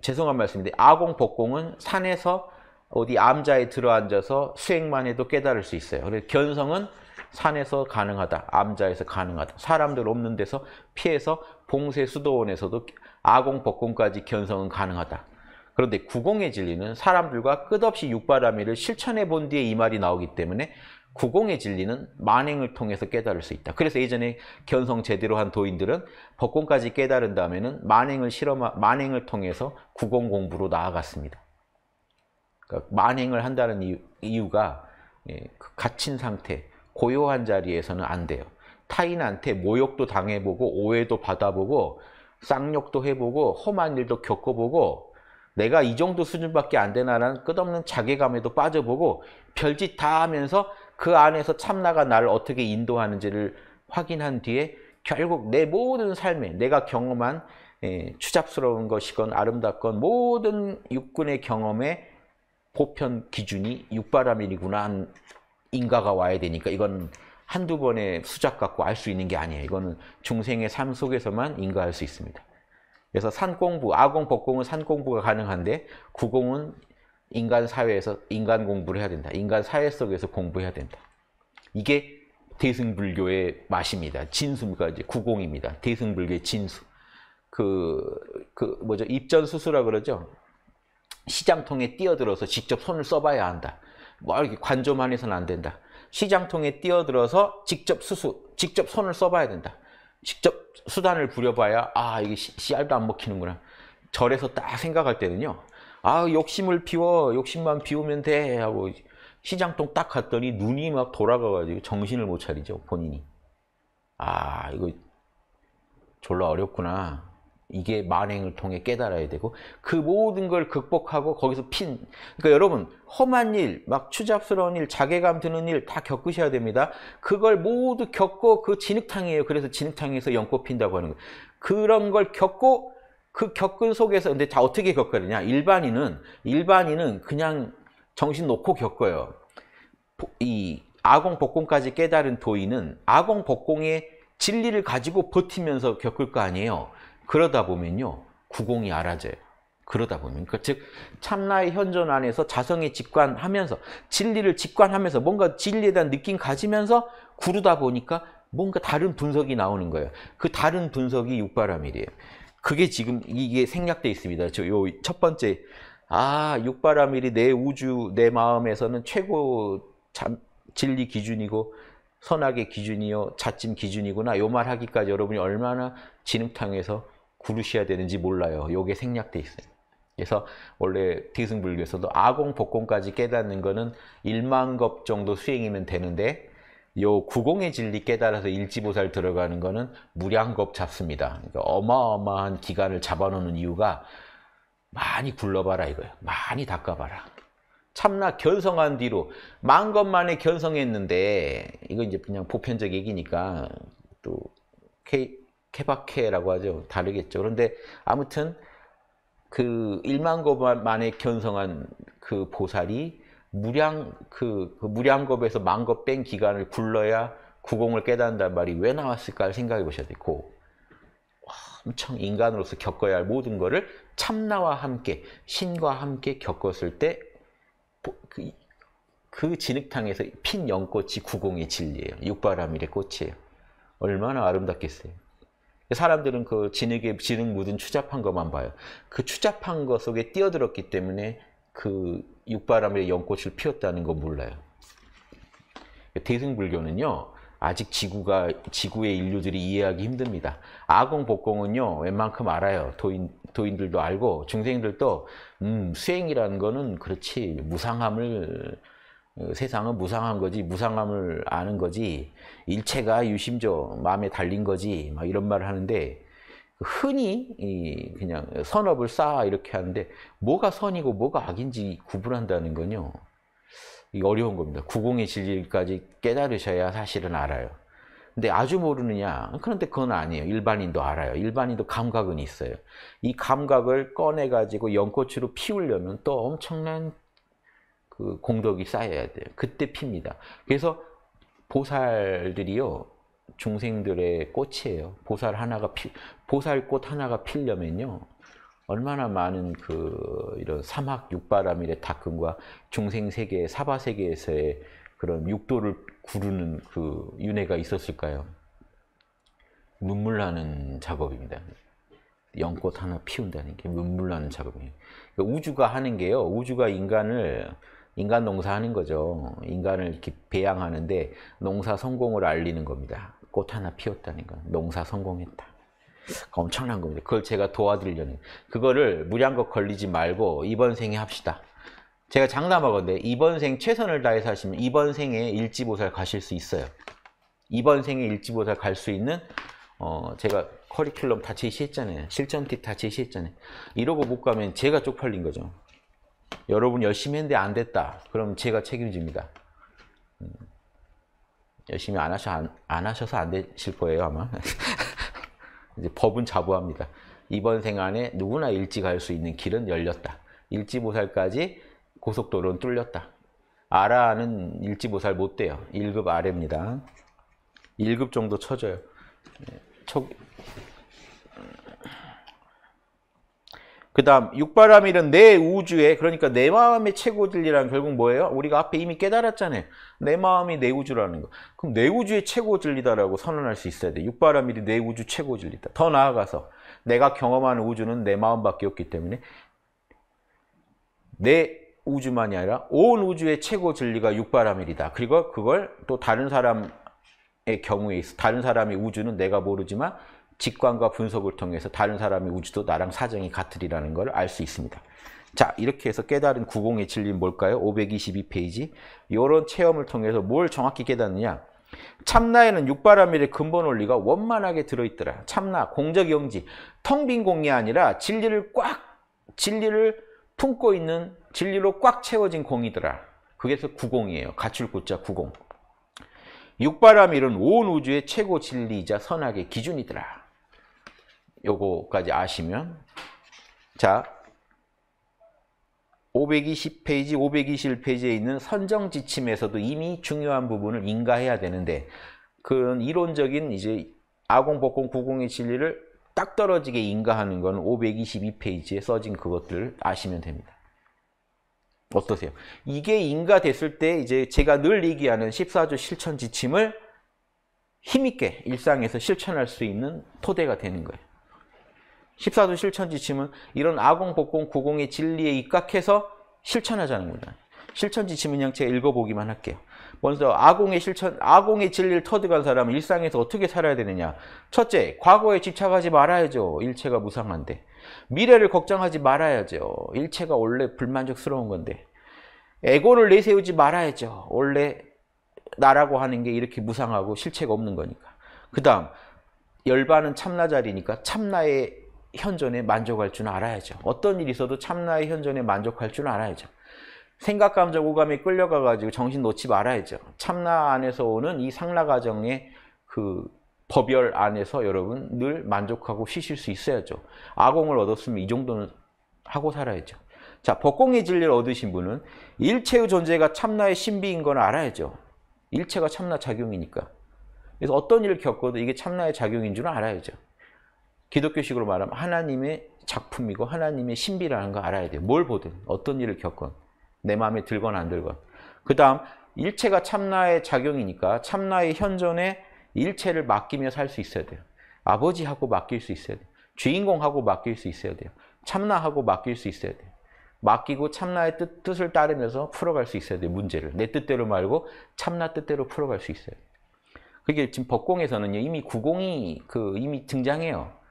죄송한 말씀인데 아공, 복공은 산에서 어디 암자에 들어앉아서 수행만 해도 깨달을 수 있어요. 그래서 견성은 산에서 가능하다. 암자에서 가능하다. 사람들 없는 데서 피해서 봉쇄 수도원에서도 아공 복공까지 견성은 가능하다. 그런데 구공의 진리는 사람들과 끝없이 육바라밀을 실천해 본 뒤에 이 말이 나오기 때문에 구공의 진리는 만행을 통해서 깨달을 수 있다. 그래서 예전에 견성 제대로 한 도인들은 법공까지 깨달은 다음에는 만행을 실험 만행을 통해서 구공 공부로 나아갔습니다. 그러니까 만행을 한다는 이유, 가 예, 그 갇힌 상태, 고요한 자리에서는 안 돼요. 타인한테 모욕도 당해보고 오해도 받아보고 쌍욕도 해보고 험한 일도 겪어보고 내가 이 정도 수준밖에 안 되나라는 끝없는 자괴감에도 빠져보고 별짓 다 하면서 그 안에서 참나가 나를 어떻게 인도하는지를 확인한 뒤에 결국 내 모든 삶에 내가 경험한 예, 추잡스러운 것이건 아름답건 모든 육군의 경험의 보편 기준이 육바라이구나 인가가 와야 되니까 이건 한두 번의 수작 갖고 알 수 있는 게 아니에요. 이거는 중생의 삶 속에서만 인가할 수 있습니다. 그래서 산공부, 아공, 복공은 산공부가 가능한데 구공은 인간 사회에서 인간 공부를 해야 된다. 인간 사회 속에서 공부해야 된다. 이게 대승불교의 맛입니다. 진수가 이제 구공입니다. 대승불교의 진수. 그, 그, 뭐죠? 입전수수라 그러죠? 시장통에 뛰어들어서 직접 손을 써봐야 한다. 뭐 이렇게 관조만 해서는 안 된다. 시장통에 뛰어들어서 직접 수수, 직접 손을 써봐야 된다. 직접 수단을 부려봐야 아 이게 씨알도 안 먹히는구나. 절에서 딱 생각할 때는요. 아 욕심을 피워 욕심만 피우면 돼 하고 시장통 딱 갔더니 눈이 막 돌아가가지고 정신을 못 차리죠 본인이. 아 이거 졸라 어렵구나. 이게 만행을 통해 깨달아야 되고 그 모든 걸 극복하고 거기서 핀 그러니까 여러분 험한 일, 막 추잡스러운 일, 자괴감 드는 일 다 겪으셔야 됩니다. 그걸 모두 겪고 그 진흙탕이에요. 그래서 진흙탕에서 연꽃 핀다고 하는 거예요. 그런 걸 겪고 그 겪은 속에서 근데 자 어떻게 겪어야 되냐? 일반인은 일반인은 그냥 정신 놓고 겪어요. 이 아공 복공까지 깨달은 도인은 아공 복공의 진리를 가지고 버티면서 겪을 거 아니에요. 그러다 보면요. 구공이 알아져요. 그러다 보면 그즉 그러니까 참나의 현존 안에서 자성의 직관하면서 진리를 직관하면서 뭔가 진리에 대한 느낌 가지면서 구르다 보니까 뭔가 다른 분석이 나오는 거예요. 그 다른 분석이 육바라밀이에요. 그게 지금 이게 생략돼 있습니다. 저 요 첫 번째 아 육바라밀이 내 우주 내 마음에서는 최고 참, 진리 기준이고 선악의 기준이요 자침 기준이구나 요 말하기까지 여러분이 얼마나 진흙탕에서 구르셔야 되는지 몰라요. 요게 생략돼 있어요. 그래서 원래 대승불교에서도 아공 복공까지 깨닫는 거는 1만 겁 정도 수행이면 되는데 요 구공의 진리 깨달아서 일지보살 들어가는 거는 무량겁 잡습니다. 그러니까 어마어마한 기간을 잡아놓는 이유가 많이 굴러봐라 이거예요. 많이 닦아봐라. 참나 견성한 뒤로 만 것만에 견성했는데 이거 이제 그냥 보편적 얘기니까 또 K 케바케라고 하죠. 다르겠죠. 그런데 아무튼 그 1만 겁만에 견성한 그 보살이 무량 그, 그 무량겁에서 만 겁 뺀 기간을 굴러야 구공을 깨닫는단 말이 왜 나왔을까를 생각해 보셔야 되고 엄청 인간으로서 겪어야 할 모든 것을 참나와 함께 신과 함께 겪었을 때 그, 그 진흙탕에서 핀 연꽃이 구공의 진리예요. 육바람이래 꽃이에요. 얼마나 아름답겠어요. 사람들은 그 진흙에 진흙 묻은 추잡한 것만 봐요. 그 추잡한 것 속에 뛰어들었기 때문에 그 육바람의 연꽃을 피웠다는 거 몰라요. 대승불교는요. 아직 지구가 지구의 인류들이 이해하기 힘듭니다. 아공 복공은요 웬만큼 알아요. 도인 도인들도 알고 중생들도 음, 수행이라는 거는 그렇지 무상함을 어, 세상은 무상한 거지 무상함을 아는 거지 일체가 유심조 마음에 달린 거지 막 이런 말을 하는데 그 흔히 그냥 선업을 쌓아 이렇게 하는데 뭐가 선이고 뭐가 악인지 구분한다는 건요 어려운 겁니다 구공의 진리까지 깨달으셔야 사실은 알아요 근데 아주 모르느냐 그런데 그건 아니에요 일반인도 알아요 일반인도 감각은 있어요 이 감각을 꺼내 가지고 연꽃으로 피우려면 또 엄청난 그 공덕이 쌓여야 돼요. 그때 핍니다. 그래서 보살들이요. 중생들의 꽃이에요. 보살 하나가 피, 보살꽃 하나가 필려면요. 얼마나 많은 그 이런 삼학 육바람일의 닦음과 중생 세계 사바 세계에서의 그런 육도를 구르는 그 윤회가 있었을까요? 눈물 나는 작업입니다. 연꽃 하나 피운다는 게 눈물 나는 작업이에요. 그러니까 우주가 하는 게요. 우주가 인간을 인간 농사하는 거죠. 인간을 이렇게 배양하는데 농사 성공을 알리는 겁니다. 꽃 하나 피웠다는 건 농사 성공했다. 엄청난 겁니다. 그걸 제가 도와드리려는 그거를 무량껏 걸리지 말고 이번 생에 합시다. 제가 장담하건데 이번 생 최선을 다해서 하시면 이번 생에 일지보살 가실 수 있어요. 이번 생에 일지보살 갈 수 있는 어 제가 커리큘럼 다 제시했잖아요. 실전팁 다 제시했잖아요. 이러고 못 가면 제가 쪽팔린 거죠. 여러분 열심히 했는데 안 됐다. 그럼 제가 책임집니다. 음. 열심히 안, 하셔, 안, 안 하셔서 안 되실 거예요, 아마. 이제 법은 자부합니다. 이번 생안에 누구나 일찍 갈 수 있는 길은 열렸다. 일지보살까지 고속도로는 뚫렸다. 아라는 일지보살 못 돼요. 1급 아래입니다. 1급 정도 쳐줘요. 초, 예, 그 다음 육바라밀은 내 우주에 그러니까 내 마음의 최고 진리라는 결국 뭐예요? 우리가 앞에 이미 깨달았잖아요. 내 마음이 내 우주라는 거. 그럼 내 우주의 최고 진리다라고 선언할 수 있어야 돼. 육바라밀이 내 우주 최고 진리다. 더 나아가서 내가 경험하는 우주는 내 마음밖에 없기 때문에 내 우주만이 아니라 온 우주의 최고 진리가 육바라밀이다. 그리고 그걸 또 다른 사람의 경우에 있어 다른 사람의 우주는 내가 모르지만 직관과 분석을 통해서 다른 사람이 우주도 나랑 사정이 같으리라는 걸 알 수 있습니다. 자, 이렇게 해서 깨달은 구공의 진리는 뭘까요? 522페이지. 이런 체험을 통해서 뭘 정확히 깨닫느냐? 참나에는 육바라밀의 근본 원리가 원만하게 들어있더라. 참나, 공적 영지, 텅 빈 공이 아니라 진리를 꽉, 진리를 품고 있는 진리로 꽉 채워진 공이더라. 그게서 구공이에요. 가출 구자 구공. 육바라밀은 온 우주의 최고 진리이자 선악의 기준이더라. 요거까지 아시면 자 520페이지, 521페이지에 있는 선정 지침에서도 이미 중요한 부분을 인가해야 되는데 그런 이론적인 이제 아공, 복공, 구공의 진리를 딱 떨어지게 인가하는 건 522페이지에 써진 그것들 아시면 됩니다. 어떠세요? 이게 인가됐을 때 이제 제가 늘 얘기하는 14조 실천 지침을 힘있게 일상에서 실천할 수 있는 토대가 되는 거예요. 14도 실천 지침은 이런 아공, 복공, 구공의 진리에 입각해서 실천하자는 겁니다. 실천 지침은 그냥 제가 읽어보기만 할게요. 먼저 아공의 실천, 아공의 진리를 터득한 사람은 일상에서 어떻게 살아야 되느냐. 첫째, 과거에 집착하지 말아야죠. 일체가 무상한데. 미래를 걱정하지 말아야죠. 일체가 원래 불만족스러운 건데. 에고를 내세우지 말아야죠. 원래 나라고 하는 게 이렇게 무상하고 실체가 없는 거니까. 그 다음, 열반은 참나 자리니까 참나의 현존에 만족할 줄 알아야죠. 어떤 일이 있어도 참나의 현존에 만족할 줄 알아야죠. 생각, 감정, 오감에 끌려가가지고 정신 놓지 말아야죠. 참나 안에서 오는 이 상라 과정의 그 법열 안에서 여러분 늘 만족하고 쉬실 수 있어야죠. 아공을 얻었으면 이 정도는 하고 살아야죠. 자, 법공의 진리를 얻으신 분은 일체의 존재가 참나의 신비인 건 알아야죠. 일체가 참나 작용이니까. 그래서 어떤 일을 겪어도 이게 참나의 작용인 줄 알아야죠. 기독교식으로 말하면 하나님의 작품이고 하나님의 신비라는 걸 알아야 돼요. 뭘 보든 어떤 일을 겪건 내 마음에 들건 안 들건 그 다음 일체가 참나의 작용이니까 참나의 현존에 일체를 맡기며 살 수 있어야 돼요. 아버지하고 맡길 수 있어야 돼요. 주인공하고 맡길 수 있어야 돼요. 참나하고 맡길 수 있어야 돼요. 맡기고 참나의 뜻, 뜻을 따르면서 풀어갈 수 있어야 돼요. 문제를. 내 뜻대로 말고 참나 뜻대로 풀어갈 수 있어야 돼요. 그게 지금 법공에서는요. 이미 구공이 그 이미 등장해요.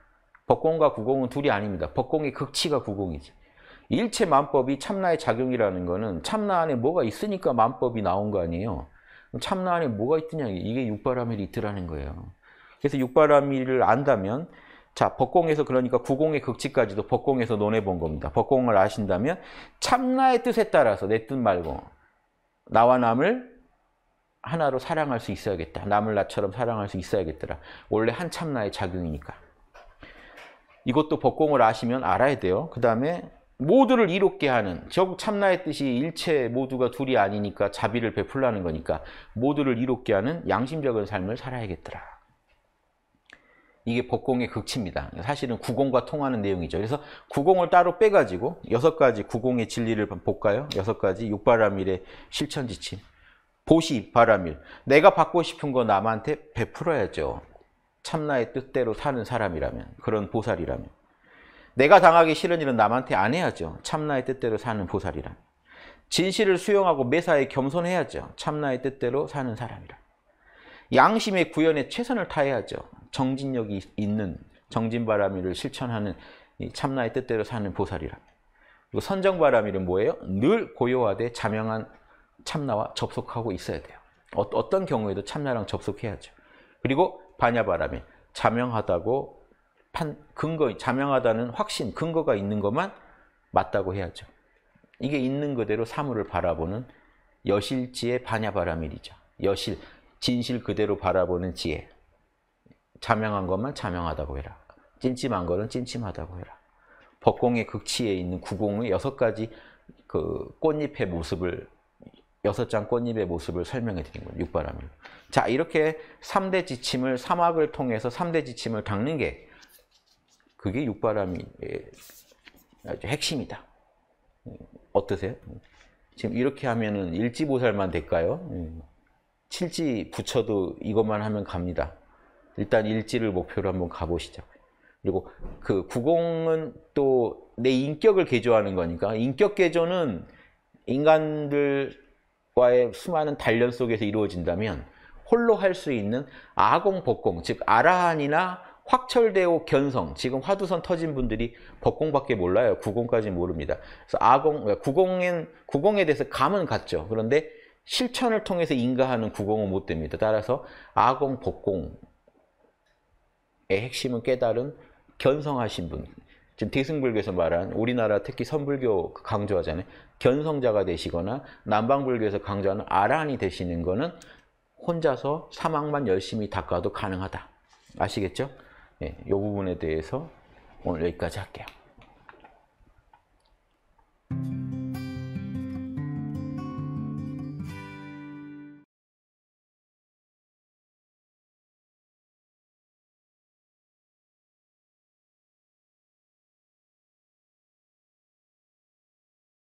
법공과 구공은 둘이 아닙니다. 법공의 극치가 구공이죠. 일체 만법이 참나의 작용이라는 거는 참나 안에 뭐가 있으니까 만법이 나온 거 아니에요. 참나 안에 뭐가 있느냐 이게 육바라밀이 있더라는 거예요. 그래서 육바라밀을 안다면 자 법공에서 그러니까 구공의 극치까지도 법공에서 논해본 겁니다. 법공을 아신다면 참나의 뜻에 따라서 내 뜻 말고 나와 남을 하나로 사랑할 수 있어야겠다. 남을 나처럼 사랑할 수 있어야겠더라. 원래 한참나의 작용이니까. 이것도 법공을 아시면 알아야 돼요. 그 다음에 모두를 이롭게 하는 즉 참나의 뜻이 일체 모두가 둘이 아니니까 자비를 베풀라는 거니까 모두를 이롭게 하는 양심적인 삶을 살아야겠더라. 이게 법공의 극치입니다. 사실은 구공과 통하는 내용이죠. 그래서 구공을 따로 빼가지고 여섯 가지 구공의 진리를 볼까요? 여섯 가지 육바라밀의 실천 지침. 보시 바라밀. 내가 받고 싶은 거 남한테 베풀어야죠. 참나의 뜻대로 사는 사람이라면 그런 보살이라면 내가 당하기 싫은 일은 남한테 안 해야죠. 참나의 뜻대로 사는 보살이라면 진실을 수용하고 매사에 겸손해야죠. 참나의 뜻대로 사는 사람이라 양심의 구현에 최선을 다해야죠. 정진력이 있는 정진바라미를 실천하는 참나의 뜻대로 사는 보살이라 그리고 선정바라미는 뭐예요? 늘 고요하되 자명한 참나와 접속하고 있어야 돼요. 어, 어떤 경우에도 참나랑 접속해야죠. 그리고 반야바람이 자명하다고 판, 근거, 자명하다는 확신, 근거가 있는 것만 맞다고 해야죠. 이게 있는 그대로 사물을 바라보는 여실지의 반야바라밀이죠. 여실, 진실 그대로 바라보는 지혜. 자명한 것만 자명하다고 해라. 찜찜한 거는 찜찜하다고 해라. 법공의 극치에 있는 구공의 여섯 가지 그 꽃잎의 모습을 여섯 장 꽃잎의 모습을 설명해 드린 거예요. 육바람을. 자, 이렇게 3대 지침을 사막을 통해서 3대 지침을 닦는 게 그게 육바람이 아주 핵심이다. 음, 어떠세요? 음, 지금 이렇게 하면은 일지보살만 될까요? 음, 칠지 붙여도 이것만 하면 갑니다. 일단 일지를 목표로 한번 가보시죠. 그리고 그 구공은 또 내 인격을 개조하는 거니까 인격 개조는 인간들 과의 수많은 단련 속에서 이루어진다면 홀로 할 수 있는 아공 복공 즉 아라한이나 확철대오 견성 지금 화두선 터진 분들이 복공밖에 몰라요 구공까지 모릅니다 그래서 아공 그러니까 구공엔 구공에 대해서 감은 갔죠 그런데 실천을 통해서 인가하는 구공은 못 됩니다 따라서 아공 복공의 핵심은 깨달은 견성하신 분 지금 대승불교에서 말한 우리나라 특히 선불교 그 강조하잖아요. 견성자가 되시거나 남방불교에서 강조하는 아란이 되시는 거는 혼자서 사망만 열심히 닦아도 가능하다. 아시겠죠? 예, 이 부분에 대해서 오늘 여기까지 할게요.